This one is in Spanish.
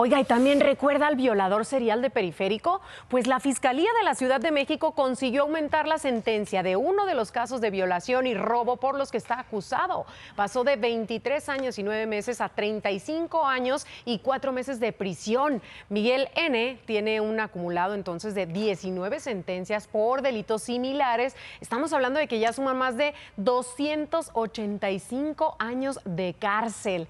Oiga, y también recuerda al violador serial de Periférico, pues la Fiscalía de la Ciudad de México consiguió aumentar la sentencia de uno de los casos de violación y robo por los que está acusado. Pasó de 23 años y 9 meses a 35 años y 4 meses de prisión. Miguel N tiene un acumulado entonces de 19 sentencias por delitos similares. Estamos hablando de que ya suman más de 285 años de cárcel.